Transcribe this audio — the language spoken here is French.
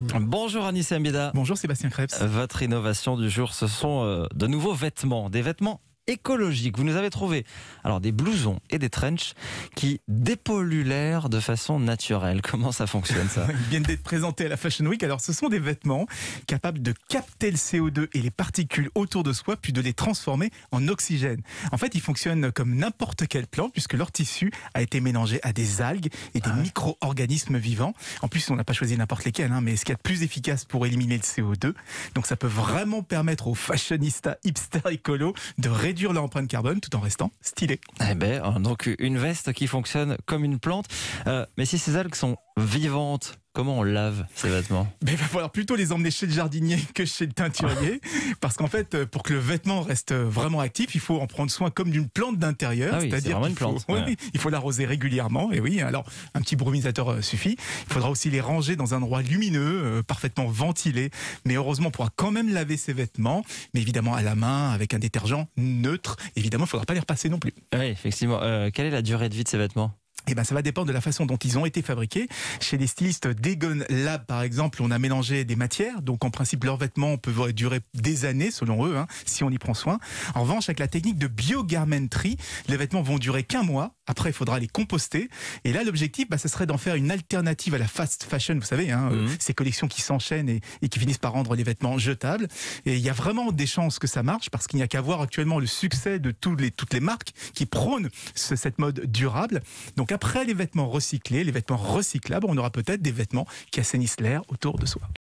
Mmh. Bonjour Anissa Ambida. Bonjour Sébastien Krebs. Votre innovation du jour, ce sont euh, de nouveaux vêtements, des vêtements écologique. Vous nous avez trouvé alors des blousons et des trenches qui dépolluent l'air de façon naturelle. Comment ça fonctionne ça Ils viennent d'être présentés à la Fashion Week. Alors ce sont des vêtements capables de capter le CO2 et les particules autour de soi puis de les transformer en oxygène. En fait, ils fonctionnent comme n'importe quel plante puisque leur tissu a été mélangé à des algues et des ah. micro-organismes vivants. En plus, on n'a pas choisi n'importe lesquels, hein, mais ce qu'il y a de plus efficace pour éliminer le CO2. Donc ça peut vraiment permettre aux fashionistas hipster écolo de réduire réduire leur carbone tout en restant stylé. Eh ben, donc une veste qui fonctionne comme une plante. Euh, mais si ces algues sont vivantes. Comment on lave ces vêtements Mais Il va falloir plutôt les emmener chez le jardinier que chez le teinturier. Ah. parce qu'en fait, pour que le vêtement reste vraiment actif, il faut en prendre soin comme d'une plante d'intérieur. Ah C'est-à-dire qu'il faut, il faut l'arroser régulièrement. Et oui, alors un petit brumisateur euh, suffit. Il faudra aussi les ranger dans un endroit lumineux, euh, parfaitement ventilé. Mais heureusement, on pourra quand même laver ses vêtements. Mais évidemment, à la main, avec un détergent neutre. Évidemment, il ne faudra pas les repasser non plus. Oui, effectivement. Euh, quelle est la durée de vie de ces vêtements eh ben, ça va dépendre de la façon dont ils ont été fabriqués. Chez les stylistes Dagon Lab, par exemple, on a mélangé des matières. Donc, en principe, leurs vêtements peuvent durer des années, selon eux, hein, si on y prend soin. En revanche, avec la technique de biogarmenterie, les vêtements vont durer qu'un mois. Après, il faudra les composter. Et là, l'objectif, bah, ce serait d'en faire une alternative à la fast fashion, vous savez, hein, mhm. euh, ces collections qui s'enchaînent et, qui finissent par rendre les vêtements jetables. Et il y a vraiment des chances que ça marche parce qu'il n'y a qu'à voir actuellement le succès de toutes les, toutes les marques qui prônent cette mode durable. Donc, après les vêtements recyclés, les vêtements recyclables, on aura peut-être des vêtements qui assainissent l'air autour de soi.